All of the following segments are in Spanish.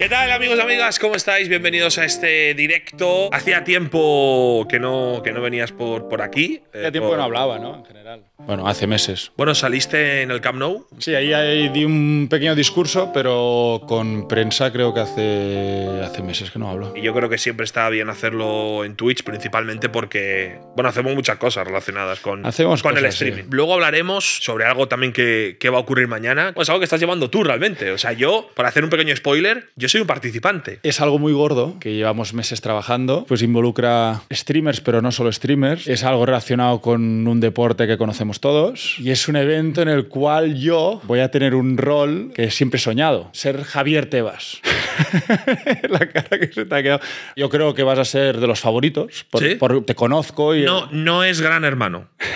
¿Qué tal amigos y amigas? ¿Cómo estáis? Bienvenidos a este directo. Hacía tiempo que no, que no venías por, por aquí. Eh, Hacía tiempo que no hablaba, ¿no? En general. Bueno, hace meses. Bueno, saliste en el Camp Nou. Sí, ahí, di un pequeño discurso, pero con prensa creo que hace, hace meses que no hablo. Y yo creo que siempre está bien hacerlo en Twitch, principalmente porque, bueno, hacemos muchas cosas relacionadas con, con el streaming. Luego hablaremos sobre algo también que, va a ocurrir mañana. pues algo que estás llevando tú realmente. O sea, yo, para hacer un pequeño spoiler, soy un participante. Es algo muy gordo que llevamos meses trabajando, pues involucra streamers, pero no solo streamers. Es algo relacionado con un deporte que conocemos todos y es un evento en el cual yo voy a tener un rol que siempre he soñado, ser Javier Tebas. la cara que se te ha quedado. Yo creo que vas a ser de los favoritos, por, ¿Sí? te conozco y... No, no es gran hermano.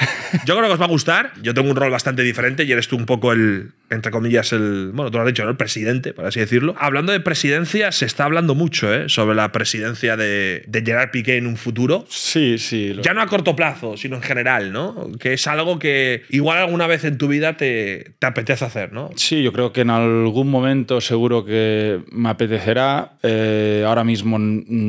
Yo creo que os va a gustar. Yo tengo un rol bastante diferente y eres tú un poco el, entre comillas, el, bueno, tú lo has dicho, el presidente, por así decirlo. Hablando de presidente, se está hablando mucho, ¿eh? Sobre la presidencia de, Gerard Piqué en un futuro. Sí, sí. Ya no a corto plazo, sino en general, ¿no? Que es algo que igual alguna vez en tu vida te, apetece hacer, ¿no? Sí, yo creo que en algún momento seguro que me apetecerá. Eh, ahora mismo.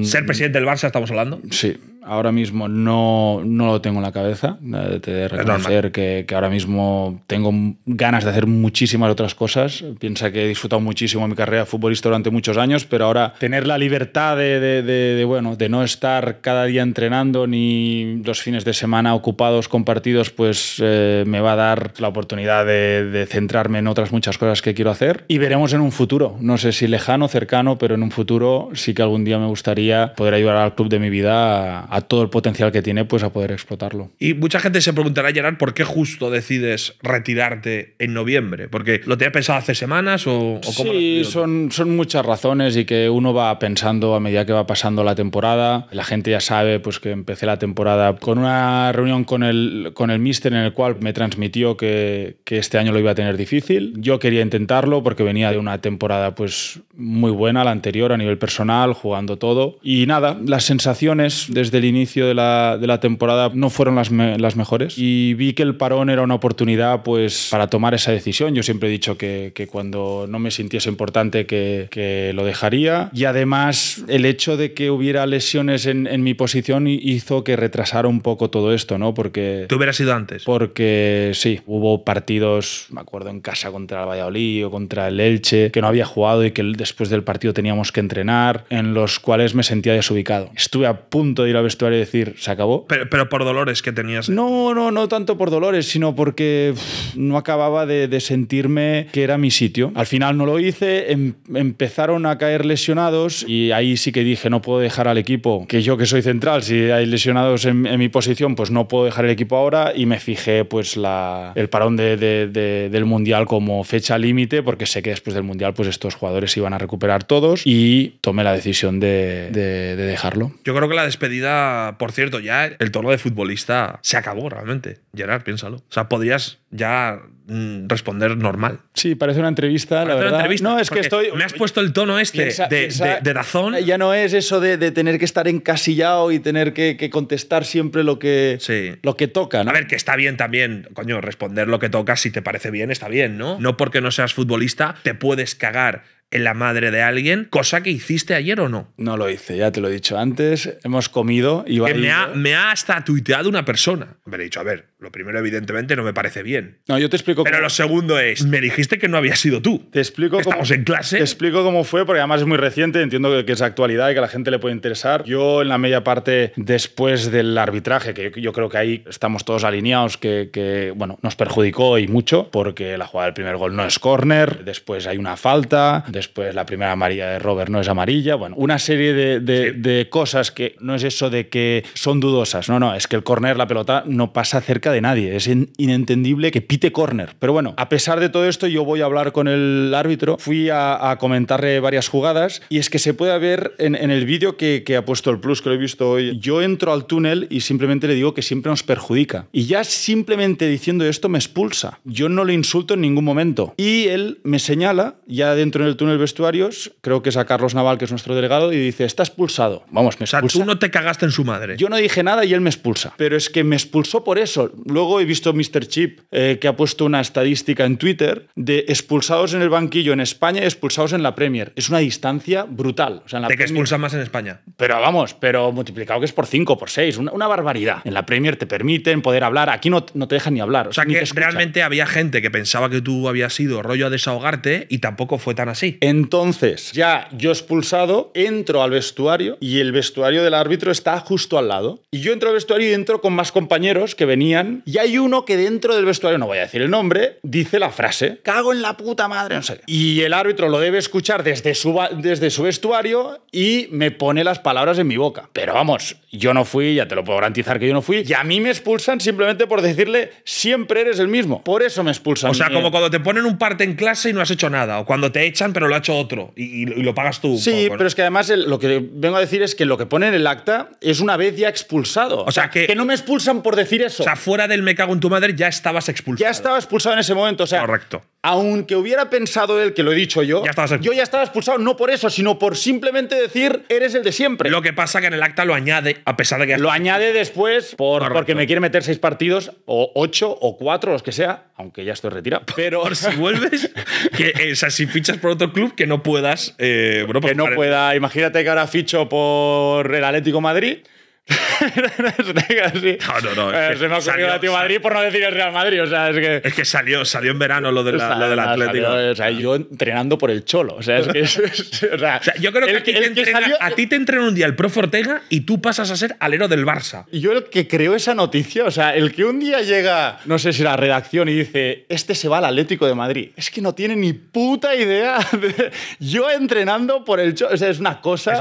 Ser presidente del Barça, estamos hablando. Sí ahora mismo no, no lo tengo en la cabeza. Eh, te de reconocer que, que, ahora mismo tengo ganas de hacer muchísimas otras cosas. Piensa que he disfrutado muchísimo mi carrera futbolista durante muchos años, pero ahora tener la libertad de, de, bueno, de no estar cada día entrenando ni los fines de semana ocupados con partidos, pues eh, me va a dar la oportunidad de, de centrarme en otras muchas cosas que quiero hacer. Y veremos en un futuro, no sé si lejano, cercano, pero en un futuro sí que algún día me gustaría poder ayudar al club de mi vida a a todo el potencial que tiene, pues a poder explotarlo. Y mucha gente se preguntará, Gerard, ¿por qué justo decides retirarte en noviembre? Porque lo te tenías pensado hace semanas o, o Sí, son, son muchas razones y que uno va pensando a medida que va pasando la temporada. La gente ya sabe pues, que empecé la temporada con una reunión con el, con el mister en el cual me transmitió que, que este año lo iba a tener difícil. Yo quería intentarlo porque venía de una temporada pues, muy buena, la anterior, a nivel personal, jugando todo. Y nada, las sensaciones desde el inicio de la, de la temporada no fueron las, las, mejores y vi que el parón era una oportunidad pues para tomar esa decisión. Yo siempre he dicho que, que cuando no me sintiese importante que, que, lo dejaría y además el hecho de que hubiera lesiones en, en mi posición hizo que retrasara un poco todo esto, ¿no? Porque... ¿Tú hubieras sido antes? Porque sí, hubo partidos, me acuerdo, en casa contra el Valladolid o contra el Elche, que no había jugado y que después del partido teníamos que entrenar, en los cuales me sentía desubicado. Estuve a punto de ir a ver vestuario y decir, se acabó. Pero, pero por dolores que tenías. No, no, no tanto por dolores, sino porque no acababa de, de, sentirme que era mi sitio. Al final no lo hice, em, empezaron a caer lesionados y ahí sí que dije, no puedo dejar al equipo, que yo que soy central, si hay lesionados en, mi posición, pues no puedo dejar el equipo ahora y me fijé pues la, el parón de, del Mundial como fecha límite, porque sé que después del Mundial pues estos jugadores iban a recuperar todos y tomé la decisión de dejarlo. Yo creo que la despedida por cierto, ya el tono de futbolista se acabó realmente. Gerard, piénsalo. O sea, podrías ya mm, responder normal. Sí, parece una entrevista, la verdad. no, es que estoy. Me has puesto el tono este de, razón. Eh, ya no es eso de, tener que estar encasillado y tener que, contestar siempre lo que, lo que toca. A ver, que está bien también, coño, responder lo que toca si te parece bien, está bien, ¿no? No porque no seas futbolista, te puedes cagar en la madre de alguien, cosa que hiciste ayer o no. No lo hice, ya te lo he dicho antes. Hemos comido y va. Me ha, me ha hasta tuiteado una persona. Me he dicho, a ver, lo primero, evidentemente, no me parece bien. No, yo te explico. Pero lo segundo es, me dijiste que no había sido tú. Te explico. Estamos cómo... en clase. Te explico cómo fue, porque además es muy reciente, entiendo que es actualidad y que a la gente le puede interesar. Yo, en la media parte, después del arbitraje, que yo, creo que ahí estamos todos alineados, que, bueno, nos perjudicó y mucho, porque la jugada del primer gol no es córner, después hay una falta, pues la primera amarilla de Robert no es amarilla, bueno, una serie de, cosas que no es eso de que son dudosas, no, no, es que el córner, la pelota no pasa cerca de nadie, es inentendible que pite córner, pero bueno, a pesar de todo esto yo voy a hablar con el árbitro, fui a, comentarle varias jugadas y es que se puede ver en, el vídeo que, que, ha puesto el plus que lo he visto hoy, yo entro al túnel y simplemente le digo que siempre nos perjudica y ya simplemente diciendo esto me expulsa, yo no le insulto en ningún momento y él me señala ya dentro del túnel en el vestuario creo que es a Carlos Naval, que es nuestro delegado, y dice, está expulsado. Vamos, me expulsa. O tú no te cagaste en su madre. Yo no dije nada y él me expulsa. Pero es que me expulsó por eso. Luego he visto Mr. Chip, eh, que ha puesto una estadística en Twitter de expulsados en el banquillo en España y expulsados en la Premier. Es una distancia brutal. O sea, en la de que expulsan más en España. Pero vamos, pero multiplicado que es por 5, por 6, una, barbaridad. En la Premier te permiten poder hablar, aquí no, no te dejan ni hablar. O sea, que realmente había gente que pensaba que tú habías sido rollo a desahogarte y tampoco fue tan así. Entonces, ya yo expulsado, entro al vestuario y el vestuario del árbitro está justo al lado. Y yo entro al vestuario y entro con más compañeros que venían. Y hay uno que dentro del vestuario, no voy a decir el nombre, dice la frase: Cago en la puta madre, no sé. Y el árbitro lo debe escuchar desde su, desde su vestuario y me pone las palabras en mi boca. Pero vamos, yo no fui, ya te lo puedo garantizar que yo no fui. Y a mí me expulsan simplemente por decirle: Siempre eres el mismo. Por eso me expulsan. O sea, eh, como cuando te ponen un parte en clase y no has hecho nada. O cuando te echan, pero lo ha hecho otro y, lo pagas tú. Sí, pero es que además lo que vengo a decir es que lo que pone en el acta es una vez ya expulsado. O, sea, que, no me expulsan por decir eso. O sea, fuera del me cago en tu madre ya estabas expulsado. Ya estaba expulsado en ese momento, o sea. Correcto. Aunque hubiera pensado él que lo he dicho yo, yo ya estaba expulsado no por eso, sino por simplemente decir eres el de siempre. Lo que pasa que en el acta lo añade, a pesar de que. Lo añade después por, porque me quiere meter seis partidos, o ocho, o cuatro, los que sea, aunque ya estoy retirado. Pero. si vuelves, que, eh, o sea, si fichas por otro club que no puedas. Eh, pues que no pueda. Imagínate que ahora ficho por el Atlético Madrid no, no, no. Eh, se me ha ocurrido el Madrid por no decir el Real Madrid. es que. salió, salió en verano lo, de del Atlético. yo entrenando por el cholo. O sea, es que. yo creo que, a ti te entrenó un día el Pro Fortega y tú pasas a ser alero del Barça. Yo el que creo esa noticia, o sea, el que un día llega, no sé si la redacción y dice, este se va al Atlético de Madrid. Es que no tiene ni puta idea. yo entrenando por el cholo. O es una cosa.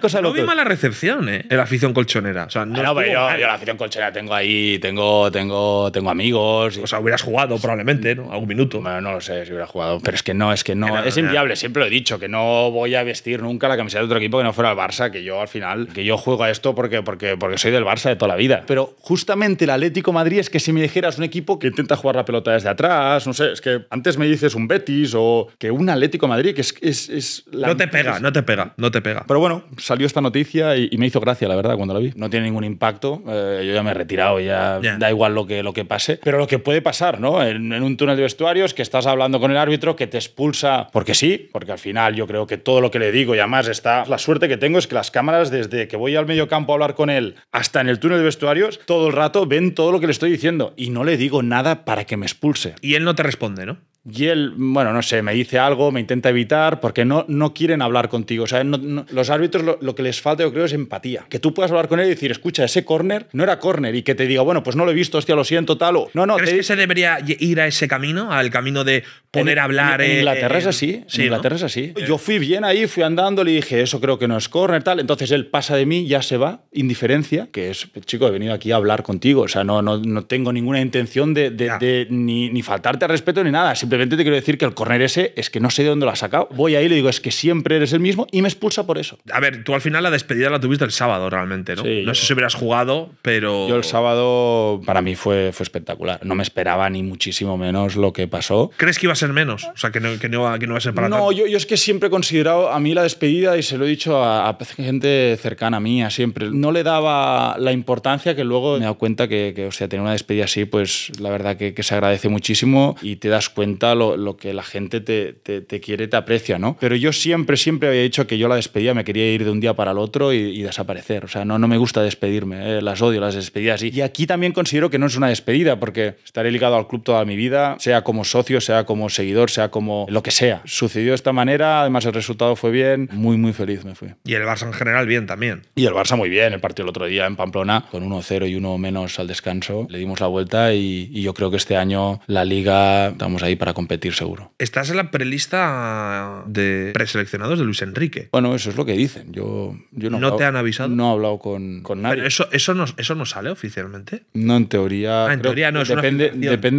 cosa no vi mala recepción, ¿eh? El afición colchonera. O sea, no, ah, yo, la afición colchonera tengo ahí, tengo, tengo, tengo amigos. O sea, hubieras jugado probablemente, ¿no? Algún minuto. Bueno, no lo sé si hubiera jugado, pero es que no, es que no. es inviable, siempre lo he dicho, que no voy a vestir nunca la camiseta de otro equipo que no fuera el Barça, que yo al final, que yo juego a esto porque, porque, porque soy del Barça de toda la vida. Pero justamente el Atlético Madrid es que si me dijeras un equipo que intenta jugar la pelota desde atrás, no sé, es que antes me dices un Betis o que un Atlético Madrid, que es. no te pega, no te pega, no te pega. Pero bueno, salió esta noticia y, y me hizo gracia, la verdad cuando vi. No tiene ningún impacto. Eh, yo ya me he retirado, ya da igual lo que, lo que pase. Pero lo que puede pasar, ¿no? En, en, un túnel de vestuarios, que estás hablando con el árbitro, que te expulsa, porque sí, porque al final yo creo que todo lo que le digo y además está. La suerte que tengo es que las cámaras, desde que voy al medio campo a hablar con él hasta en el túnel de vestuarios, todo el rato ven todo lo que le estoy diciendo y no le digo nada para que me expulse. Y él no te responde, ¿no? Y él, bueno, no sé, me dice algo, me intenta evitar, porque no, no quieren hablar contigo. O sea, los árbitros lo, que les falta, yo creo, es empatía. Que tú puedas hablar con él y decir, escucha, ese corner no era corner y que te diga, bueno, pues no lo he visto, hostia, lo siento, tal. O... No, no. ¿Crees que se debería ir a ese camino, al camino de poner a hablar? En, eh, eh, en Inglaterra es así. Sí, en Inglaterra es así. Yo fui bien ahí, fui andando, le dije, eso creo que no es corner, tal. Entonces él pasa de mí, ya se va, indiferencia, que es, chico, he venido aquí a hablar contigo. O sea, no, no, no tengo ninguna intención de, de, ni, ni, faltarte al respeto ni nada de repente te quiero decir que el corner ese es que no sé de dónde lo ha sacado. Voy ahí y le digo, es que siempre eres el mismo y me expulsa por eso. A ver, tú al final la despedida la tuviste el sábado realmente, ¿no? no sé si hubieras jugado, pero. Yo el sábado para mí fue, fue espectacular. No me esperaba ni muchísimo menos lo que pasó. ¿Crees que iba a ser menos? O sea, que no, que va a ser para nada. No, Yo, es que siempre he considerado a mí la despedida y se lo he dicho a, gente cercana a mí, siempre. No le daba la importancia que luego me he dado cuenta que, o sea, tener una despedida así, pues la verdad que se agradece muchísimo y te das cuenta lo, que la gente te, quiere, te aprecia, ¿no? Pero yo siempre, siempre había dicho que yo la despedía, me quería ir de un día para el otro y, desaparecer. O sea, no, no me gusta despedirme, ¿eh? las odio, las despedidas. Y, aquí también considero que no es una despedida, porque estaré ligado al club toda mi vida, sea como socio, sea como seguidor, sea como lo que sea. Sucedió de esta manera, además el resultado fue bien, muy, muy feliz me fui. Y el Barça en general bien también. Y el Barça muy bien, el partido el otro día en Pamplona, con 1-0 y uno menos al descanso, le dimos la vuelta y yo creo que este año la liga, estamos ahí para competir seguro. Estás en la prelista de preseleccionados de Luis Enrique. Bueno, eso es lo que dicen. Yo, yo no, ¿No te han avisado. No he hablado con, nadie. eso, eso, no, eso no sale oficialmente. No, en teoría. Ah, en teoría no. depende,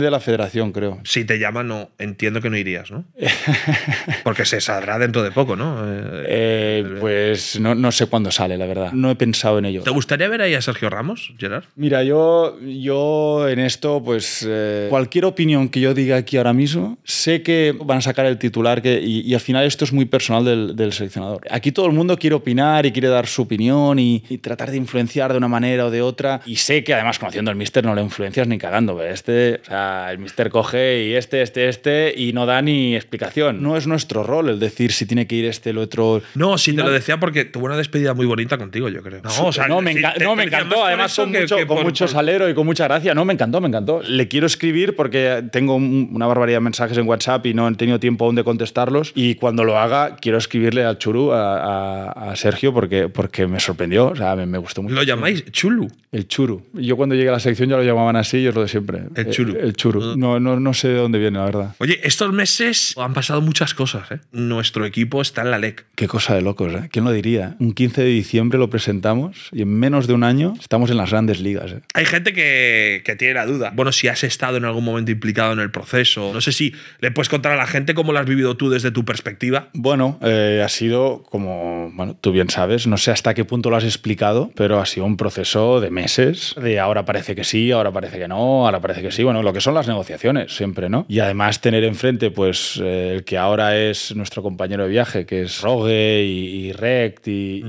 de la federación, creo. Si te llaman, no. Entiendo que no irías, ¿no? Porque se saldrá dentro de poco, ¿no? Eh, pues no, no sé cuándo sale, la verdad. No he pensado en ello. ¿Te gustaría ver ahí a Sergio Ramos, Gerard? Mira, yo, yo en esto, pues eh, cualquier opinión que yo diga aquí ahora mismo Sé que van a sacar el titular que, y, al final esto es muy personal del, seleccionador. Aquí todo el mundo quiere opinar y quiere dar su opinión y, tratar de influenciar de una manera o de otra. Y sé que además conociendo al mister no le influencias ni cagando. este, o sea, el mister coge y este, este, este y no da ni explicación. No es nuestro rol el decir si tiene que ir este, el otro. No, sí te lo decía porque tuvo una despedida muy bonita contigo, yo creo. No, o sea, no, me, encantó. Además, con, mucho, con mucho salero y con mucha gracia. No, me encantó, me encantó. Le quiero escribir porque tengo una barbaridad mensajes en WhatsApp y no han tenido tiempo aún de contestarlos. Y cuando lo haga, quiero escribirle al Churu, a, Sergio, porque, porque me sorprendió, o sea, me, gustó mucho. ¿Lo llamáis Chulu? El Churu. Yo cuando llegué a la sección ya lo llamaban así y es lo de siempre. El eh, Churu. El, Churu. Mm. No, sé de dónde viene, la verdad. Oye, estos meses han pasado muchas cosas. ¿eh? Nuestro equipo está en la LEC. Qué cosa de locos, ¿eh? ¿Quién lo diría? Un 15 de diciembre lo presentamos y en menos de un año estamos en las grandes ligas. ¿eh? Hay gente que, que tiene la duda. Bueno, si has estado en algún momento implicado en el proceso, no sé si le puedes contar a la gente cómo lo has vivido tú desde tu perspectiva. Bueno, eh, ha sido como, bueno, tú bien sabes, no sé hasta qué punto lo has explicado, pero ha sido un proceso de meses, de ahora parece que sí, ahora parece que no, ahora parece que sí, bueno, lo que son las negociaciones siempre, ¿no? Y además tener enfrente, pues, eh, el que ahora es nuestro compañero de viaje, que es Rogue y, Rect y...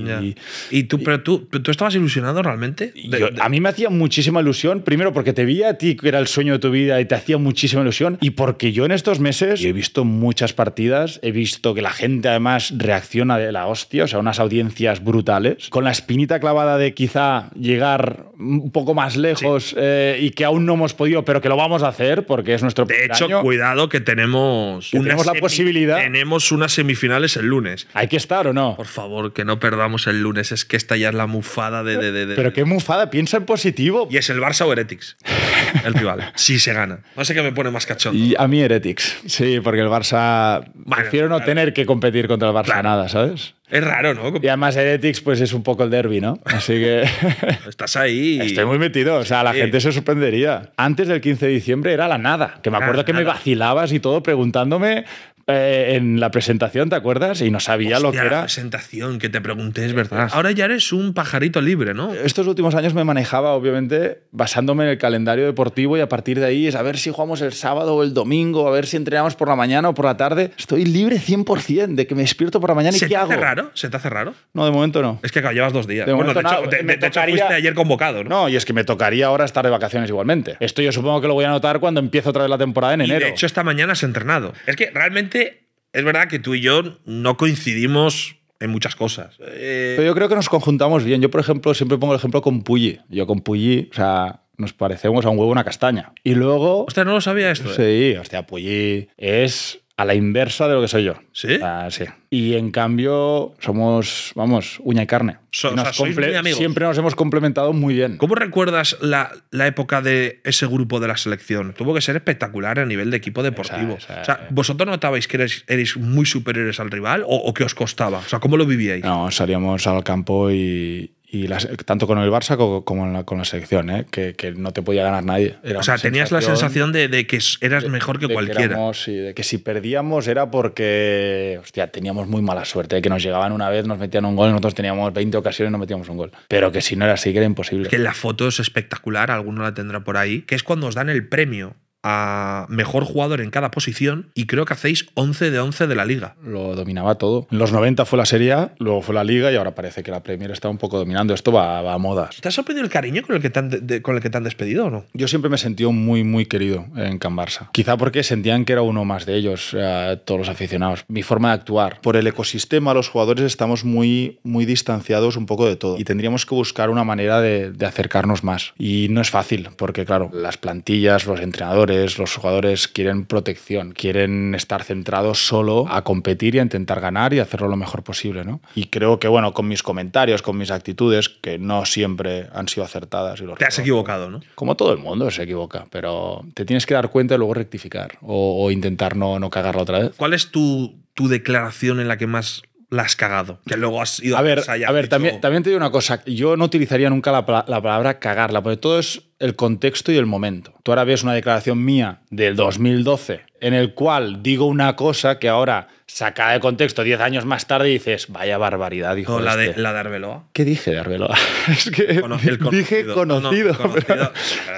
Y, tú, pero tú, tú estabas ilusionado realmente? A mí me hacía muchísima ilusión, primero porque te vi a ti, que era el sueño de tu vida, y te hacía muchísima ilusión, y porque yo en estos meses he visto muchas partidas, he visto que la gente además reacciona de la hostia, o sea, unas audiencias brutales, con la espinita clavada de quizá llegar un poco más lejos eh, y que aún no hemos podido, pero que lo vamos a hacer porque es nuestro De hecho, cuidado que tenemos, tenemos la posibilidad. Tenemos unas semifinales el lunes. Hay que estar o no. Por favor, que no perdamos el lunes, es que esta ya es la mufada de... pero qué mufada, piensa en positivo. Y es el Barça o Heretics, el rival, si se gana. No sé qué me pone más cachondo. a mí Heretics. Sí, porque el Barça. prefiero no tener que competir contra el Barça nada, ¿sabes? Es raro, ¿no? Y además Heretics, pues es un poco el derby, ¿no? Así que. Estás ahí. Estoy muy metido. O sea, la gente se sorprendería. Antes del 15 de diciembre era la nada. Que me acuerdo que me vacilabas y todo preguntándome eh, en la presentación, ¿te acuerdas? Y no sabía lo que era. La presentación que te pregunté, es verdad. Ahora ya eres un pajarito libre, ¿no? Estos últimos años me manejaba, obviamente, basándome en el calendario deportivo y a partir de ahí es a ver si jugamos el sábado o el domingo, a ver si entrenamos por la mañana o por la tarde. Estoy libre 100% de que me despierto por la mañana y ¿qué hago? hace raro? ¿Se te hace raro? No, de momento no. Es que acabas dos días. De, bueno, de hecho, ayer convocado, ¿no? No, y es que me tocaría ahora estar de vacaciones igualmente. Esto yo supongo que lo voy a notar cuando empiezo otra vez la temporada en enero. Y de hecho, esta mañana has entrenado. Es que realmente es verdad que tú y yo no coincidimos en muchas cosas. Eh, Pero yo creo que nos conjuntamos bien. Yo, por ejemplo, siempre pongo el ejemplo con Puyi. Yo con Puyi, o sea, nos parecemos a un huevo una castaña. Y luego... Hostia, no lo sabía esto. Eh. Sí, hostia, Pulli es a la inversa de lo que soy yo. ¿Sí? Ah, sí. Y en cambio, somos, vamos, uña y carne. Siempre nos hemos complementado muy bien. ¿Cómo recuerdas la, época de ese grupo de la selección? Tuvo que ser espectacular a nivel de equipo deportivo. o sea, eh. ¿vosotros notabais que erais muy superiores al rival o, o, que os costaba? O sea, ¿cómo lo vivíais? No, salíamos al campo y, y tanto con el Barça como, con la selección, ¿eh? que, no te podía ganar nadie. o sea, tenías la sensación de, que eras mejor que cualquiera. Que de que si perdíamos era porque, hostia, teníamos muy mala suerte, ¿eh? que nos llegaban una vez, nos metían un gol, nosotros teníamos 20 ocasiones y no metíamos un gol. Pero que si no era así, que era imposible. que la foto es espectacular, alguno la tendrá por ahí, que es cuando os dan el premio mejor jugador en cada posición y creo que hacéis 11 de 11 de la liga. Lo dominaba todo. En los 90 fue la Serie luego fue la liga y ahora parece que la Premier está un poco dominando. Esto va, a modas. ¿Te has sorprendido el cariño con el, que te han con el que te han despedido o no? Yo siempre me sentí muy, muy querido en Can Barça. Quizá porque sentían que era uno más de ellos, eh, todos los aficionados. Mi forma de actuar. Por el ecosistema, los jugadores estamos muy, muy distanciados un poco de todo y tendríamos que buscar una manera de acercarnos más. Y no es fácil porque, claro, las plantillas, los entrenadores, los jugadores quieren protección, quieren estar centrados solo a competir y a intentar ganar y hacerlo lo mejor posible. ¿no? Y creo que, bueno, con mis comentarios, con mis actitudes, que no siempre han sido acertadas. Y los te has equivocado, ¿no? Como todo el mundo se equivoca, pero te tienes que dar cuenta y luego rectificar o, intentar no, no cagarlo otra vez. ¿Cuál es tu, tu declaración en la que más la has cagado. Que luego has ido a, ver, a ver, también, también te digo una cosa. Yo no utilizaría nunca la, la palabra cagarla, porque todo es el contexto y el momento. Tú ahora ves una declaración mía del 2012 en el cual digo una cosa que ahora sacada de contexto 10 años más tarde dices, vaya barbaridad, dijo. la, de, este". la Arbeloa. ¿Qué dije de Arbeloa? es que dije conocido.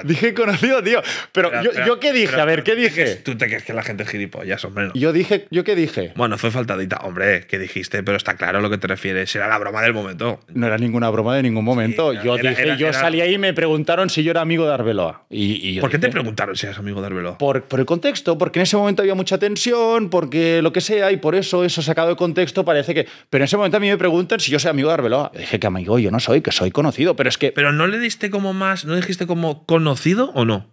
dije conocido, tío. Pero, yo, qué dije? a ver, ¿qué dije? Tú te crees que la gente es gilipollas, hombre. Yo dije, ¿yo qué dije? Bueno, fue faltadita. Hombre, ¿qué dijiste? Pero está claro lo que te refieres. Era la broma del momento. No era ninguna broma de ningún momento. yo dije, yo salí ahí y me preguntaron si yo era amigo de Arbeloa. ¿Por qué te preguntaron si eres amigo de Arbeloa? Por, el contexto, porque en ese momento había mucha tensión, porque lo que sea, y por eso eso sacado de contexto parece que... Pero en ese momento a mí me preguntan si yo soy amigo de Arbeloa. dije que amigo yo no soy, que soy conocido, pero es que... ¿Pero no le diste como más, no dijiste como conocido o no?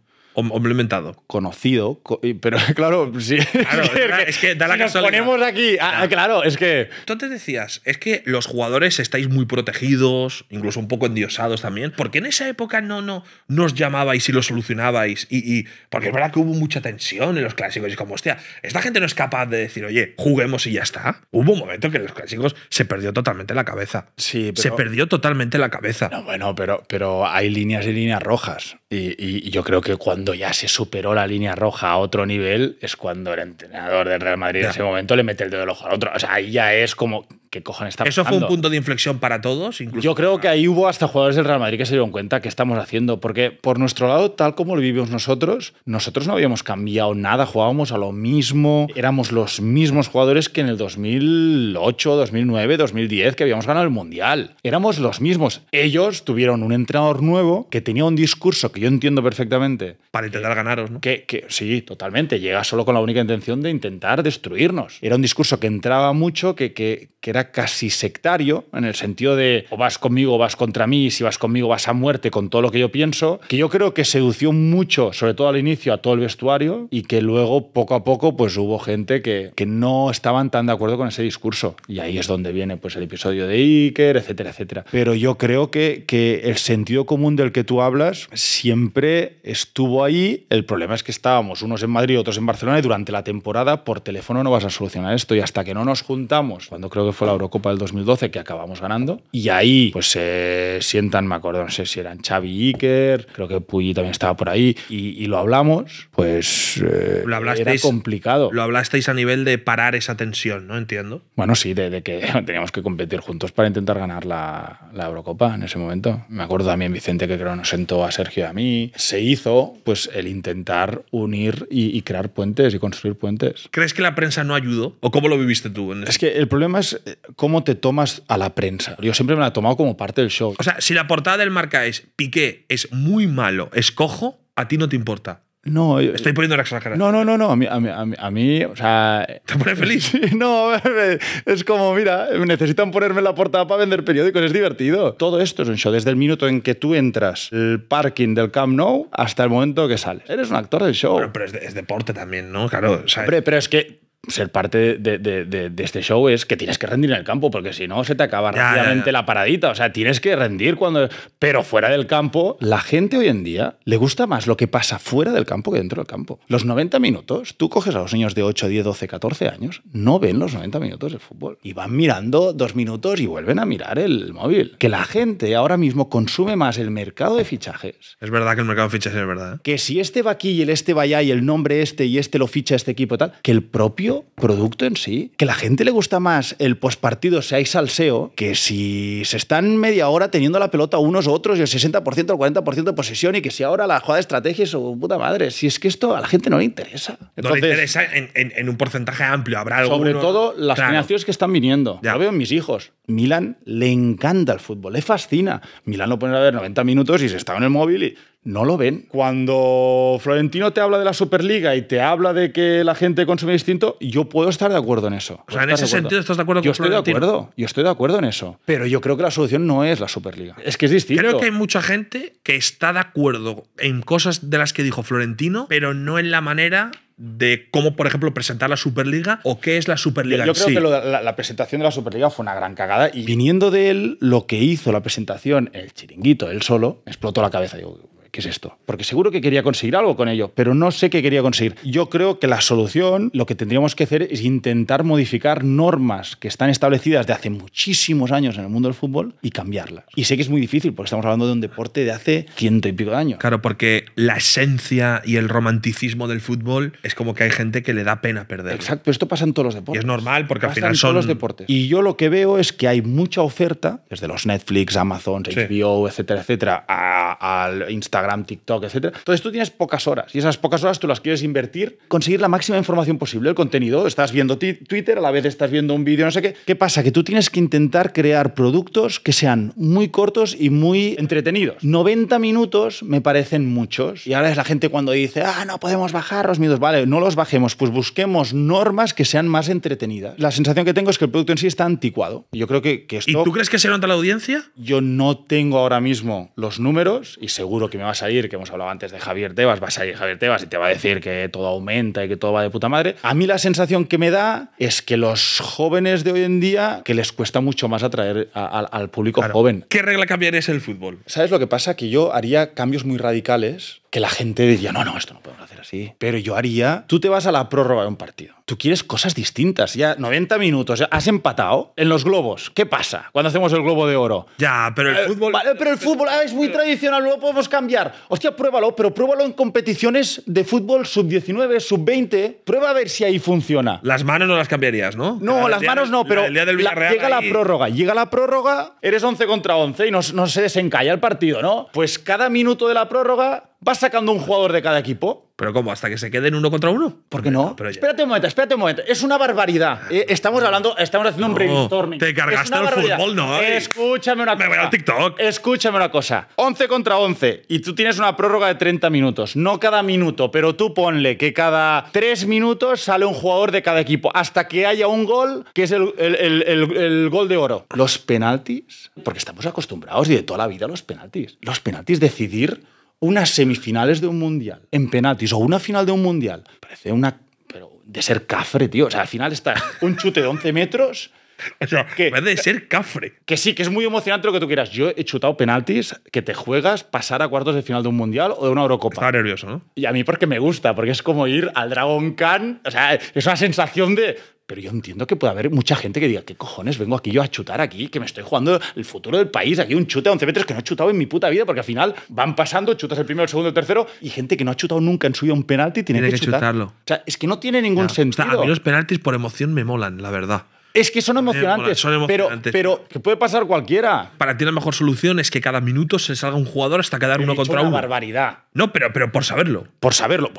Complementado. Conocido, pero claro, sí. Claro, es, que, la Nos ponemos aquí. Ah, claro. es que. Tú te decías, es que los jugadores estáis muy protegidos, incluso un poco endiosados también. porque en esa época no, no, nos llamabais y lo solucionabais? Y, porque es verdad que hubo mucha tensión en los clásicos. Y como, hostia, esta gente no es capaz de decir, oye, juguemos y ya está. Hubo un momento que en los clásicos se perdió totalmente la cabeza. Sí, pero... Se perdió totalmente la cabeza. bueno, pero, pero hay líneas y líneas rojas. y yo creo que cuando ya se superó la línea roja a otro nivel, es cuando el entrenador del Real Madrid en ese momento le mete el dedo del ojo al otro. O sea, ahí ya es como que cojones está pasando? ¿Eso fue un punto de inflexión para todos? Yo creo que ahí hubo hasta jugadores del Real Madrid que se dieron cuenta que estamos haciendo, porque por nuestro lado, tal como lo vivimos nosotros, nosotros no habíamos cambiado nada, jugábamos a lo mismo, éramos los mismos jugadores que en el 2008, 2009, 2010, que habíamos ganado el Mundial. Éramos los mismos. Ellos tuvieron un entrenador nuevo que tenía un discurso que yo entiendo perfectamente. Para intentar ganaros, ¿no? Que, sí, totalmente. Llega solo con la única intención de intentar destruirnos. Era un discurso que entraba mucho, que, que, que era casi sectario, en el sentido de o vas conmigo o vas contra mí, si vas conmigo vas a muerte con todo lo que yo pienso, que yo creo que sedució mucho, sobre todo al inicio, a todo el vestuario y que luego poco a poco pues hubo gente que, que no estaban tan de acuerdo con ese discurso. Y ahí es donde viene pues el episodio de Iker, etcétera, etcétera. Pero yo creo que, que el sentido común del que tú hablas siempre estuvo ahí. El problema es que estábamos unos en Madrid, otros en Barcelona y durante la temporada por teléfono no vas a solucionar esto y hasta que no nos juntamos, cuando creo que fue la Eurocopa del 2012 que acabamos ganando. Y ahí pues se sientan, me acuerdo, no sé si eran Xavi y Iker, creo que Puyi también estaba por ahí, y, lo hablamos, pues eh, lo hablasteis, era complicado. Lo hablasteis a nivel de parar esa tensión, ¿no? Entiendo. Bueno, sí, de, que teníamos que competir juntos para intentar ganar la, la, Eurocopa en ese momento. Me acuerdo también Vicente que creo nos sentó a Sergio y a mí. Se hizo pues el intentar unir y, crear puentes y construir puentes. ¿Crees que la prensa no ayudó? ¿O cómo lo viviste tú? es que el problema es eh, cómo te tomas a la prensa. Yo siempre me la he tomado como parte del show. O sea, si la portada del marca es Piqué es muy malo, es cojo, a ti no te importa. No, estoy poniendo la exageración. No, no, no, A mí, a mí, o sea. ¿Te pone feliz? no, es como, mira, necesitan ponerme la portada para vender periódicos, es divertido. Todo esto es un show, desde el minuto en que tú entras el parking del Camp Nou hasta el momento que sales. Eres un actor del show. Pero, es, es, deporte también, ¿no? Claro. O sea, Hombre, pero es que ser parte de, este show es que tienes que rendir en el campo, porque si no se te acaba rápidamente la paradita. O sea, tienes que rendir cuando. Pero fuera del campo, la gente hoy en día le gusta más lo que pasa fuera del campo que dentro del campo. Los 90 minutos, tú coges a los niños de 8, 10, 12, 14 años, no ven los 90 minutos de fútbol. Y van mirando dos minutos y vuelven a mirar el móvil. Que la gente ahora mismo consume más el mercado de fichajes. Es verdad que el mercado de fichajes es verdad. ¿eh? Que si este va aquí y el este va allá y el nombre este y este lo ficha este equipo y tal, que el propio producto en sí. Que a la gente le gusta más el postpartido si hay salseo que si se están media hora teniendo la pelota unos u otros y el 60% o el 40% de posesión y que si ahora la jugada de estrategia es su puta madre. Si es que esto a la gente no le interesa. no le interesa en, un porcentaje amplio. Habrá alguno? Sobre todo las generaciones que están viniendo. Ya. Lo veo en mis hijos. Milan le encanta el fútbol, le fascina. Milan lo pone a ver 90 minutos y se está en el móvil y no lo ven. Cuando Florentino te habla de la Superliga y te habla de que la gente consume distinto, yo puedo estar de acuerdo en eso. O sea, en ese sentido estás de acuerdo yo estoy De acuerdo, yo estoy de acuerdo en eso. Pero yo creo que la solución no es la Superliga. Es que es distinto. Creo que hay mucha gente que está de acuerdo en cosas de las que dijo Florentino, pero no en la manera de cómo, por ejemplo, presentar la Superliga o qué es la Superliga. Yo creo que la, presentación de la Superliga fue una gran cagada y viniendo de él, lo que hizo la presentación, el chiringuito, él solo, explotó la cabeza. Digo, ¿qué es esto? Porque seguro que quería conseguir algo con ello, pero no sé qué quería conseguir. Yo creo que la solución, lo que tendríamos que hacer es intentar modificar normas que están establecidas de hace muchísimos años en el mundo del fútbol y cambiarlas. Y sé que es muy difícil porque estamos hablando de un deporte de hace ciento y pico de años. Claro, porque la esencia y el romanticismo del fútbol es como que hay gente que le da pena perder. Exacto, pero esto pasa en todos los deportes. Y es normal porque al final son todos los deportes. Y yo lo que veo es que hay mucha oferta desde los Netflix, Amazon, HBO, etcétera, etcétera, al Instagram TikTok, etc. Entonces tú tienes pocas horas y esas pocas horas tú las quieres invertir, conseguir la máxima información posible, el contenido. Estás viendo Twitter, a la vez estás viendo un vídeo, no sé qué. ¿Qué pasa? Que tú tienes que intentar crear productos que sean muy cortos y muy entretenidos. 90 minutos me parecen muchos. Y ahora es la gente cuando dice, ah, no podemos bajar los miedos. Vale, no los bajemos, pues busquemos normas que sean más entretenidas. La sensación que tengo es que el producto en sí está anticuado. Yo creo que, que esto... ¿Y tú crees que se levanta la audiencia? Yo no tengo ahora mismo los números y seguro que me va a salir, que hemos hablado antes de Javier Tebas, va a salir Javier Tebas y te va a decir que todo aumenta y que todo va de puta madre. A mí la sensación que me da es que los jóvenes de hoy en día, que les cuesta mucho más atraer al público joven. ¿Qué regla es el fútbol? ¿Sabes lo que pasa? Que yo haría cambios muy radicales que la gente diría, no, no, esto no podemos hacer así. Pero yo haría, tú te vas a la prórroga de un partido. Tú quieres cosas distintas. Ya 90 minutos, has empatado en los globos. ¿Qué pasa cuando hacemos el globo de oro? Ya, pero el eh, fútbol. pero el fútbol ah, es muy tradicional, no lo podemos cambiar. Hostia, pruébalo, pero pruébalo en competiciones de fútbol sub-19, sub-20. Prueba a ver si ahí funciona. Las manos no las cambiarías, ¿no? No, las manos no, pero llega la prórroga. Llega la prórroga, eres 11 contra 11 y no, no se desencalla el partido, ¿no? Pues cada minuto de la prórroga vas sacando un jugador de cada equipo. Pero ¿cómo? ¿Hasta que se queden uno contra uno? ¿Por qué no? espérate un momento, espérate un momento. Es una barbaridad. Eh, estamos hablando, estamos haciendo un brainstorming. Te cargaste el fútbol, ¿no? Escúchame una cosa. Me voy al TikTok. Escúchame una cosa. 11 contra 11 y tú tienes una prórroga de 30 minutos. No cada minuto, pero tú ponle que cada 3 minutos sale un jugador de cada equipo hasta que haya un gol que es el, gol de oro. Los penaltis, porque estamos acostumbrados y de toda la vida los penaltis. Los penaltis decidir unas semifinales de un mundial en penaltis o una final de un mundial, parece una. Pero de ser cafre, tío. O sea, al final está un chute de 11 metros O sea, que, puede ser cafre. Que sí, que es muy emocionante lo que tú quieras. Yo he chutado penaltis que te juegas pasar a cuartos de final de un mundial o de una Eurocopa. Está nervioso, ¿no? Y a mí porque me gusta, porque es como ir al Dragon Khan. O sea, es una sensación de. Pero yo entiendo que puede haber mucha gente que diga, ¿qué cojones vengo aquí yo a chutar aquí? Que me estoy jugando el futuro del país, aquí un chute a 11 metros que no he chutado en mi puta vida, porque al final van pasando, chutas el primero, el segundo, el tercero, y gente que no ha chutado nunca en su vida un penalti tiene, que, chutarlo. O sea, es que no tiene ningún sentido. a mí los penaltis por emoción me molan, la verdad. Es que son emocionantes, son emocionantes. Pero, que puede pasar cualquiera. Para ti la mejor solución es que cada minuto se salga un jugador hasta quedar uno contra una barbaridad. No, pero, pero por saberlo. Por saberlo.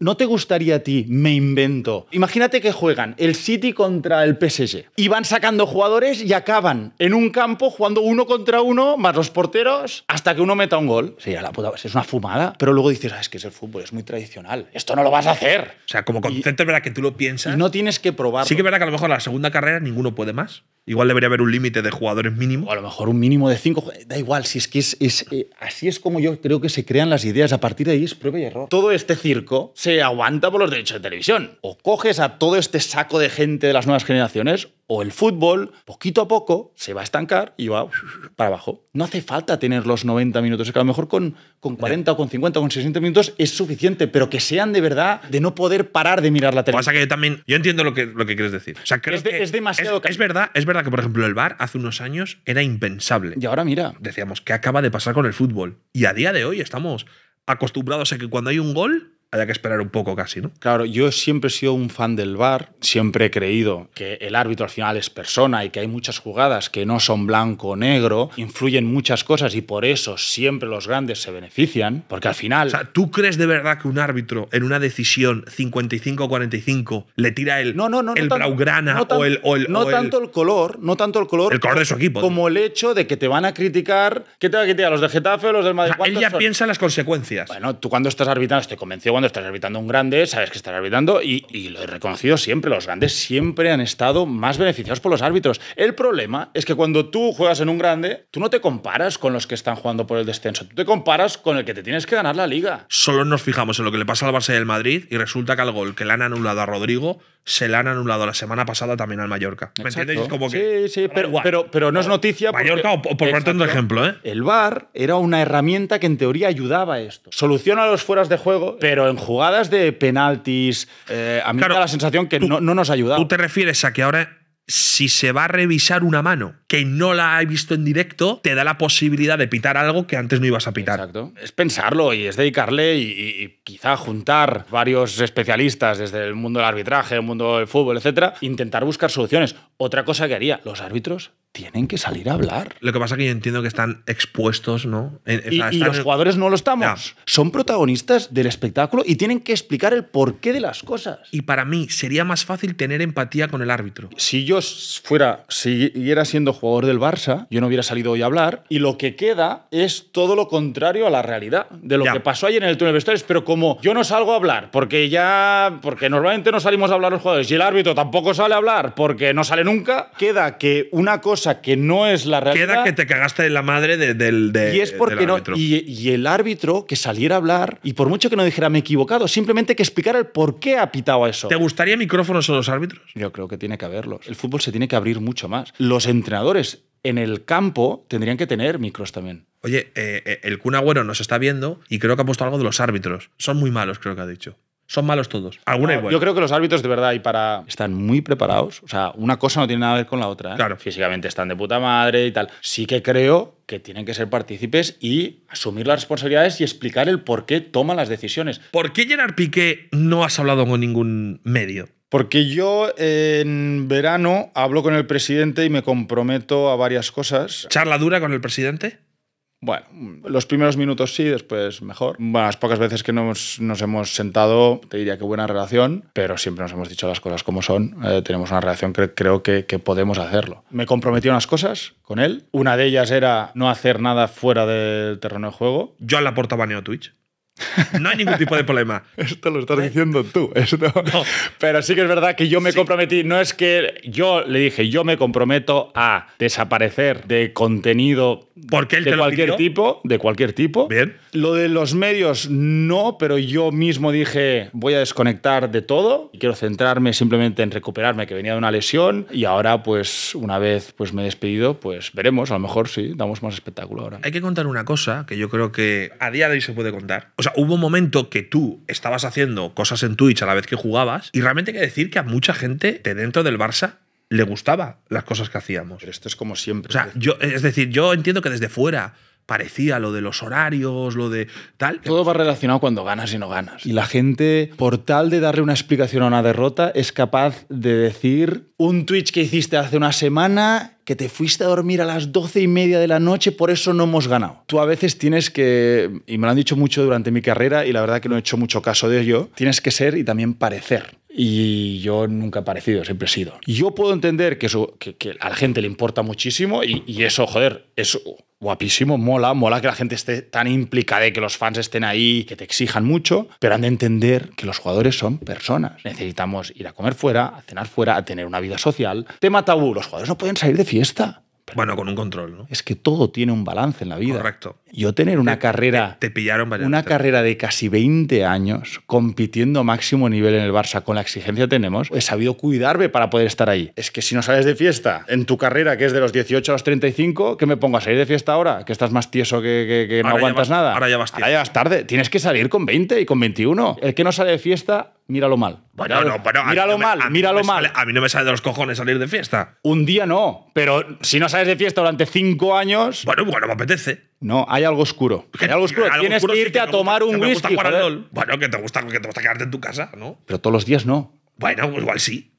¿No te gustaría a ti, me invento? Imagínate que juegan el City contra el PSG y van sacando jugadores y acaban en un campo jugando uno contra uno más los porteros hasta que uno meta un gol. Sí, la puta, es una fumada. Pero luego dices, ah, es que es el fútbol, es muy tradicional. Esto no lo vas a hacer. O sea, como concepto es verdad que tú lo piensas. No tienes que probarlo. Sí que es verdad que a lo mejor la segunda ninguno puede más. Igual debería haber un límite de jugadores mínimo. O a lo mejor un mínimo de cinco. Da igual, si es que es, eh, así es como yo creo que se crean las ideas. A partir de ahí es prueba y error. Todo este circo se aguanta por los derechos de televisión. O coges a todo este saco de gente de las nuevas generaciones o el fútbol, poquito a poco, se va a estancar y va para abajo. No hace falta tener los 90 minutos, es que a lo mejor con, con 40 o con 50 o con 60 minutos es suficiente, pero que sean de verdad de no poder parar de mirar la tele. Pasa que yo también, yo entiendo lo que, lo que quieres decir. es, es, Es, verdad, es verdad que, por ejemplo, el bar hace unos años era impensable. Y ahora mira. Decíamos, ¿qué acaba de pasar con el fútbol? Y a día de hoy estamos acostumbrados a que cuando hay un gol, haya que esperar un poco casi, ¿no? Claro, yo siempre he sido un fan del bar, siempre he creído que el árbitro al final es persona y que hay muchas jugadas que no son blanco o negro, influyen muchas cosas y por eso siempre los grandes se benefician, porque al final... O sea, ¿tú crees de verdad que un árbitro en una decisión 55-45 le tira el, no, no, no, el no blaugrana o el... O el no tanto el, color, no tanto el color... El color de su equipo. Como el hecho de que te van a criticar, ¿qué te va a criticar? ¿Los de Getafe o los del Madrid? O ya piensan piensa las consecuencias. Bueno, tú cuando estás arbitrando, convenció convencido cuando estás arbitrando un grande, sabes que estás arbitrando y, lo he reconocido siempre, los grandes siempre han estado más beneficiados por los árbitros. El problema es que cuando tú juegas en un grande, tú no te comparas con los que están jugando por el descenso, tú te comparas con el que te tienes que ganar la liga. Solo nos fijamos en lo que le pasa al Barça y al Madrid y resulta que al gol que le han anulado a Rodrigo se le han anulado la semana pasada también al Mallorca. ¿Me entiendes? sí, sí, pero, pero, no es noticia. Mallorca, por ponerte un ejemplo, ¿eh? El VAR era una herramienta que en teoría ayudaba a esto. Soluciona los fueras de juego, pero en jugadas de penaltis, eh, a mí me da la sensación que no, no, nos ha ayudado. Tú te refieres a que ahora, si se va a revisar una mano que no la he visto en directo, te da la posibilidad de pitar algo que antes no ibas a pitar. Exacto. Es pensarlo y es dedicarle y, quizá juntar varios especialistas desde el mundo del arbitraje, el mundo del fútbol, etcétera, intentar buscar soluciones. Otra cosa que haría los árbitros tienen que salir a hablar. Lo que pasa es que yo entiendo que están expuestos, ¿no? y, los jugadores no lo estamos. Son protagonistas del espectáculo y tienen que explicar el porqué de las cosas. Y para mí sería más fácil tener empatía con el árbitro. Si yo fuera, siguiera siendo jugador del Barça, yo no hubiera salido hoy a hablar y lo que queda es todo lo contrario a la realidad de lo que pasó ayer en el túnel de Pero como yo no salgo a hablar porque ya, porque normalmente no salimos a hablar los jugadores y el árbitro tampoco sale a hablar porque no sale nunca, queda que una cosa que no es la realidad. Queda que te cagaste en la madre del. De, y el árbitro que saliera a hablar, y por mucho que no dijera me he equivocado, simplemente que explicara el por qué ha pitado eso. ¿Te gustaría micrófonos a los árbitros? Yo creo que tiene que haberlos. El fútbol se tiene que abrir mucho más. Los entrenadores en el campo tendrían que tener micros también. Oye, eh, eh, el Kun Agüero nos está viendo y creo que ha puesto algo de los árbitros. Son muy malos, creo que ha dicho son malos todos. Alguna ah, Yo creo que los árbitros de verdad y para están muy preparados. O sea, una cosa no tiene nada que ver con la otra. ¿eh? Claro. Físicamente están de puta madre y tal. Sí que creo que tienen que ser partícipes y asumir las responsabilidades y explicar el por qué toman las decisiones. ¿Por qué Gerard Piqué no has hablado con ningún medio? Porque yo en verano hablo con el presidente y me comprometo a varias cosas. ¿Charla dura con el presidente? Bueno, los primeros minutos sí, después mejor. Bueno, las pocas veces que nos, nos, hemos sentado, te diría que buena relación, pero siempre nos hemos dicho las cosas como son. Eh, tenemos una relación que creo que, podemos hacerlo. Me comprometí unas cosas con él. Una de ellas era no hacer nada fuera del terreno de juego. Yo a la porta Twitch. No hay ningún tipo de problema. Esto lo estás eh. diciendo tú. Pero sí que es verdad que yo me comprometí. No es que yo le dije, yo me comprometo a desaparecer de contenido Porque de cualquier tipo. De cualquier tipo. Bien. Lo de los medios, no, pero yo mismo dije, voy a desconectar de todo. y Quiero centrarme simplemente en recuperarme, que venía de una lesión. Y ahora, pues, una vez pues, me he despedido, pues veremos. A lo mejor sí, damos más espectáculo ahora. Hay que contar una cosa que yo creo que a día de hoy se puede contar. O sea, hubo un momento que tú estabas haciendo cosas en Twitch a la vez que jugabas y realmente hay que decir que a mucha gente de dentro del Barça le gustaba las cosas que hacíamos. Pero esto es como siempre. sea, yo, es decir, yo entiendo que desde fuera parecía lo de los horarios, lo de tal. Todo va relacionado cuando ganas y no ganas. Y la gente, por tal de darle una explicación a una derrota, es capaz de decir un Twitch que hiciste hace una semana que te fuiste a dormir a las doce y media de la noche, por eso no hemos ganado. Tú a veces tienes que, y me lo han dicho mucho durante mi carrera, y la verdad que no he hecho mucho caso de ello, tienes que ser y también parecer y yo nunca he parecido, siempre he sido. Yo puedo entender que, eso, que, a la gente le importa muchísimo y, eso, joder, es guapísimo, mola, mola que la gente esté tan implicada de que los fans estén ahí, que te exijan mucho, pero han de entender que los jugadores son personas. Necesitamos ir a comer fuera, a cenar fuera, a tener una vida social. Tema tabú, los jugadores no pueden salir de fiesta. Bueno, con un control, ¿no? Es que todo tiene un balance en la vida. Correcto. Yo tener una carrera. Te, pillaron Una carrera de casi 20 años compitiendo máximo nivel en el Barça con la exigencia que tenemos, he sabido cuidarme para poder estar ahí. Es que si no sales de fiesta en tu carrera, que es de los 18 a los 35, ¿qué me pongo a salir de fiesta ahora, que estás más tieso que, que, no aguantas nada. Ahora ya vas Ahora ya vas tarde. Tienes que salir con 20 y con 21. El que no sale de fiesta míralo mal. Bueno, míralo, no, míralo mal, míralo mal. a mí no me sale de los cojones salir de fiesta. Un día no, pero si no sales de fiesta durante cinco años. Bueno, bueno, me apetece. No, hay algo oscuro. Hay algo oscuro. Tienes que irte a tomar un whisky. Bueno, que te, gusta, que te gusta quedarte en tu casa, ¿no? Pero todos los días no. Bueno, pues igual sí.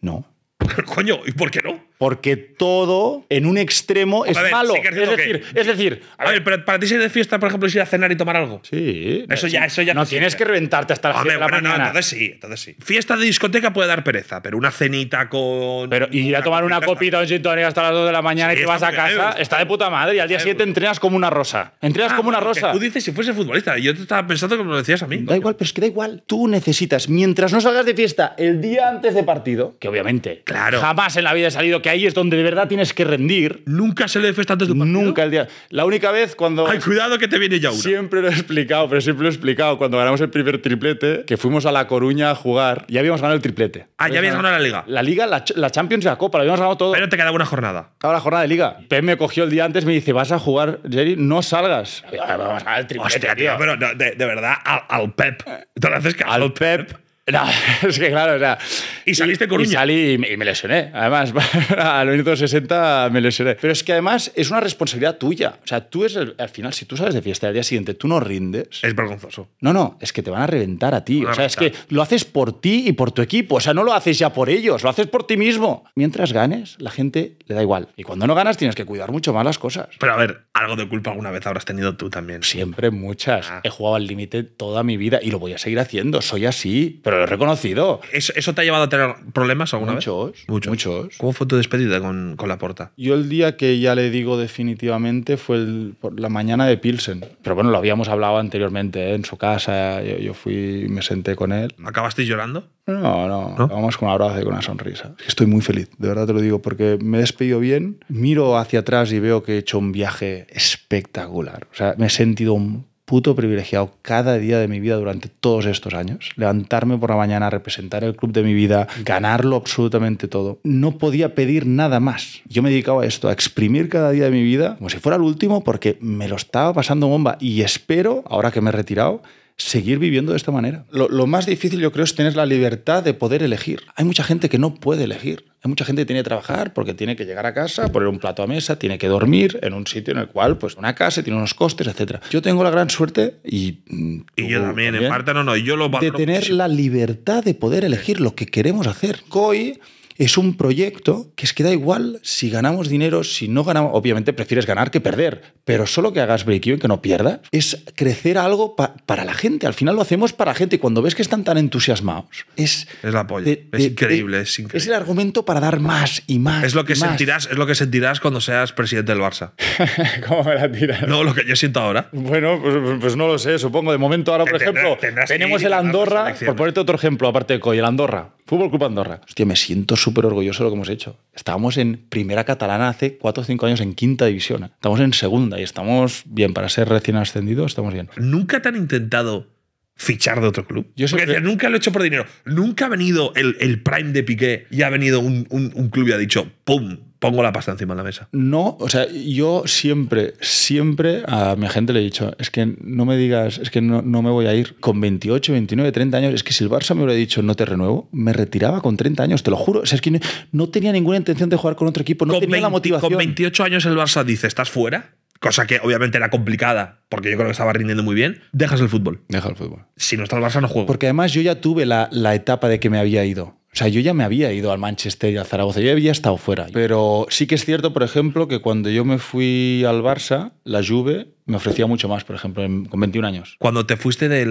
No. Coño, ¿y por qué no? porque todo en un extremo es malo. es, decir, es decir, a, ver, para ti si de fiesta, por ejemplo, ir a cenar y tomar algo. Sí. Eso ya, eso ya no, tienes que reventarte hasta las de la No, entonces sí, entonces sí. Fiesta de discoteca puede dar pereza, pero una cenita con. Pero ir a tomar una copita un sintonía hasta las 2 de la mañana y te vas a casa, ¿eh? está de puta madre y al día siguiente entrenas como una rosa. Entrenas ah, como una rosa. Tú dices si fuese futbolista, yo te estaba pensando que me lo decías a mí. Da igual, pero es que da igual. Tú necesitas, mientras no salgas de fiesta el día antes de partido, que obviamente, claro. jamás en la vida he salido que ahí es donde de verdad tienes que rendir. Nunca se le defesta antes de un partido? Nunca el día. La única vez cuando. Ay, cuidado que te viene ya Siempre lo he explicado, pero siempre lo he explicado. Cuando ganamos el primer triplete, que fuimos a La Coruña a jugar, ya habíamos ganado el triplete. Ah, ya habías ganado la Liga. La Liga, la, Champions y la Copa, lo habíamos ganado todo. Pero te queda una jornada. Estaba la jornada de Liga. Pep me cogió el día antes me dice, vas a jugar, Jerry, no salgas. Vamos a ganar el triplete, Hostia, tío. Pero de, verdad, al, al Pep. Entonces, al Pep no, es que claro, o sea. Y saliste con Y salí y me, lesioné. Además, al minuto 60 me lesioné. Pero es que además es una responsabilidad tuya. O sea, tú es el, al final, si tú sales de fiesta al día siguiente tú no rindes. Es vergonzoso. No, no, es que te van a reventar a ti. o sea, es que lo haces por ti y por tu equipo. O sea, no lo haces ya por ellos, lo haces por ti mismo. Mientras ganes, la gente le da igual. Y cuando no ganas, tienes que cuidar mucho más las cosas. Pero a ver, algo de culpa alguna vez habrás tenido tú también. Siempre, muchas. Ah. He jugado al límite toda mi vida y lo voy a seguir haciendo. Soy así lo reconocido. ¿Eso, te ha llevado a tener problemas alguna vez? Muchos. Muchos. ¿Cómo fue tu despedida con, con la porta? Yo el día que ya le digo definitivamente fue el, por la mañana de Pilsen. Pero bueno, lo habíamos hablado anteriormente ¿eh? en su casa. Yo, fui me senté con él. ¿Acabasteis llorando? No, no, ¿No? Acabamos con un abrazo y con una sonrisa. Estoy muy feliz, de verdad te lo digo, porque me he despedido bien. Miro hacia atrás y veo que he hecho un viaje espectacular. O sea, me he sentido un puto privilegiado cada día de mi vida durante todos estos años. Levantarme por la mañana, representar el club de mi vida, ganarlo absolutamente todo. No podía pedir nada más. Yo me dedicaba a esto, a exprimir cada día de mi vida como si fuera el último porque me lo estaba pasando bomba y espero, ahora que me he retirado, seguir viviendo de esta manera. Lo, más difícil yo creo es tener la libertad de poder elegir. Hay mucha gente que no puede elegir. Hay mucha gente que tiene que trabajar porque tiene que llegar a casa, poner un plato a mesa, tiene que dormir en un sitio en el cual, pues, una casa tiene unos costes, etc. Yo tengo la gran suerte y... Mm, y yo también, en parte no, no, yo lo De tener la libertad de poder elegir lo que queremos hacer. Hoy es un proyecto que es que da igual si ganamos dinero, si no ganamos, obviamente prefieres ganar que perder, pero solo que hagas break-even, que no pierdas, es crecer algo para la gente. Al final lo hacemos para la gente y cuando ves que están tan entusiasmados, es... Es la polla. es, increíble, es, el argumento para dar más y más. Es lo que, sentirás, es lo que sentirás cuando seas presidente del Barça. ¿Cómo me la tiras? No, lo que yo siento ahora. Bueno, pues, pues no lo sé, supongo. De momento ahora, por ejemplo, tenemos el Andorra, por ponerte otro ejemplo aparte de Coy, el Andorra, Fútbol Club Andorra. Hostia, me siento súper orgulloso de lo que hemos hecho. Estábamos en primera catalana hace 4 o 5 años en quinta división. Estamos en segunda y estamos bien. Para ser recién ascendidos, estamos bien. ¿Nunca te han intentado fichar de otro club. Yo que nunca lo he hecho por dinero. Nunca ha venido el, Prime de Piqué y ha venido un, un, club y ha dicho, ¡pum! pongo la pasta encima de la mesa. No, o sea, yo siempre, siempre a mi gente le he dicho, es que no me digas, es que no, me voy a ir con 28, 29, 30 años. Es que si el Barça me hubiera dicho, no te renuevo, me retiraba con 30 años, te lo juro. O sea, es que no, tenía ninguna intención de jugar con otro equipo, no tenía la motivación. Con 28 años el Barça dice, estás fuera. Cosa que obviamente era complicada, porque yo creo que estaba rindiendo muy bien. Dejas el fútbol. Deja el fútbol. Si no está el Barça, no juego. Porque además yo ya tuve la etapa de que me había ido. O sea, yo ya me había ido al Manchester y al Zaragoza, yo había estado fuera. Pero sí que es cierto, por ejemplo, que cuando yo me fui al Barça, la Juve me ofrecía mucho más, por ejemplo, con 21 años. Cuando te fuiste del,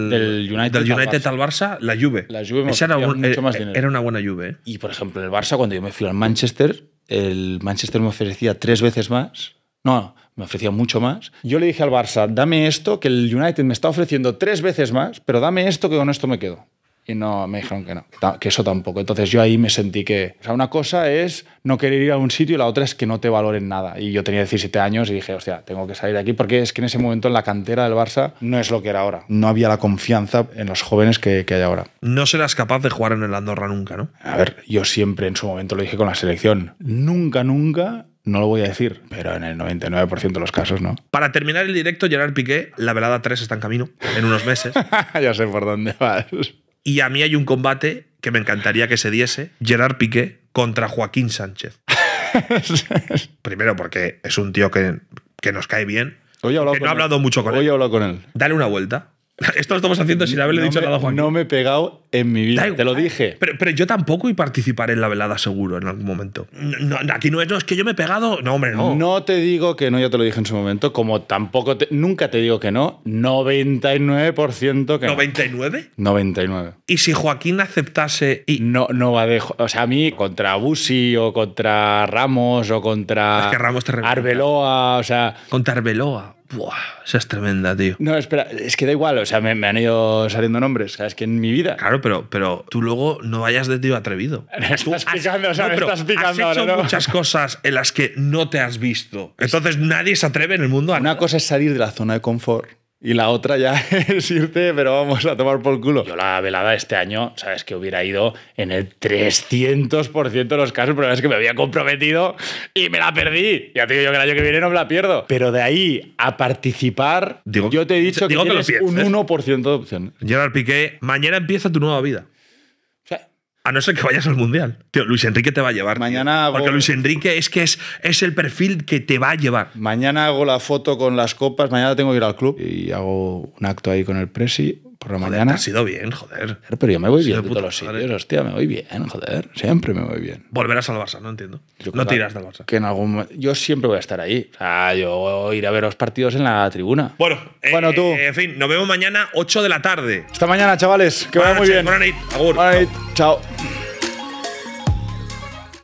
United, al, Barça. la Juve. La Juve me ofrecía mucho más eh, dinero. Era una buena Juve. Eh. Y, por ejemplo, el Barça, cuando yo me fui al Manchester, el Manchester me ofrecía tres veces más. No, me ofrecía mucho más. Yo le dije al Barça, dame esto, que el United me está ofreciendo tres veces más, pero dame esto que con esto me quedo y no me dijeron que no, que eso tampoco. Entonces yo ahí me sentí que, o sea, una cosa es no querer ir a un sitio y la otra es que no te valoren nada. Y yo tenía 17 años y dije, hostia, tengo que salir de aquí porque es que en ese momento en la cantera del Barça no es lo que era ahora. No había la confianza en los jóvenes que, hay ahora. No serás capaz de jugar en el Andorra nunca, ¿no? A ver, yo siempre en su momento lo dije con la selección. Nunca, nunca no lo voy a decir, pero en el 99% de los casos no. Para terminar el directo, Gerard Piqué, la velada 3 está en camino, en unos meses. ya sé por dónde vas. Y a mí hay un combate que me encantaría que se diese, Gerard Piqué contra Joaquín Sánchez. Primero porque es un tío que, nos cae bien. he hablado mucho con Hoy he hablado con él. Dale una vuelta. Esto lo estamos haciendo sin haberle dicho nada a Juan. No me he pegado en mi vida, te lo dije. Pero, yo tampoco a participar en la velada seguro en algún momento. No, aquí no es, es que yo me he pegado. No, hombre, no. No te digo que no, ya te lo dije en su momento, como tampoco nunca te digo que no, 99% que ¿99? no. ¿99? ¿Y si Joaquín aceptase y... No, no va de... O sea, a mí contra Busi o contra Ramos o contra... Es que Ramos te Arbeloa, o sea... Contra Arbeloa esa es tremenda, tío. No, espera, es que da igual, o sea, me, han ido saliendo nombres, es Que en mi vida. Claro, pero, pero tú luego no vayas de tío atrevido. estás picando, o sea, estás picando has hecho muchas cosas en las que no te has visto. Entonces nadie se atreve en el mundo a. Una cosa es salir de la zona de confort y la otra ya es irte, pero vamos a tomar por culo. Yo la velada este año, sabes que hubiera ido en el 300% de los casos, pero es que me había comprometido y me la perdí. Ya te digo yo que el año que viene no me la pierdo. Pero de ahí a participar, digo, yo te he dicho que, que tienes un 1% de opción. Gerard Piqué, mañana empieza tu nueva vida. A no ser que vayas al mundial. Tío, Luis Enrique te va a llevar. Mañana Porque Luis Enrique es que es, es el perfil que te va a llevar. Mañana hago la foto con las copas. Mañana tengo que ir al club y hago un acto ahí con el Presi joder, bien, joder. Pero yo me voy bien de todos los sitios, hostia, me voy bien, joder. Siempre me voy bien. Volverás al Barça, no entiendo. no tiras del Barça. Que en algún yo siempre voy a estar ahí. O sea, yo iré a ver los partidos en la tribuna. Bueno, eh, tú. En fin, nos vemos mañana 8 de la tarde. Hasta mañana, chavales. Que vaya muy bien. Buenas noches. Chao.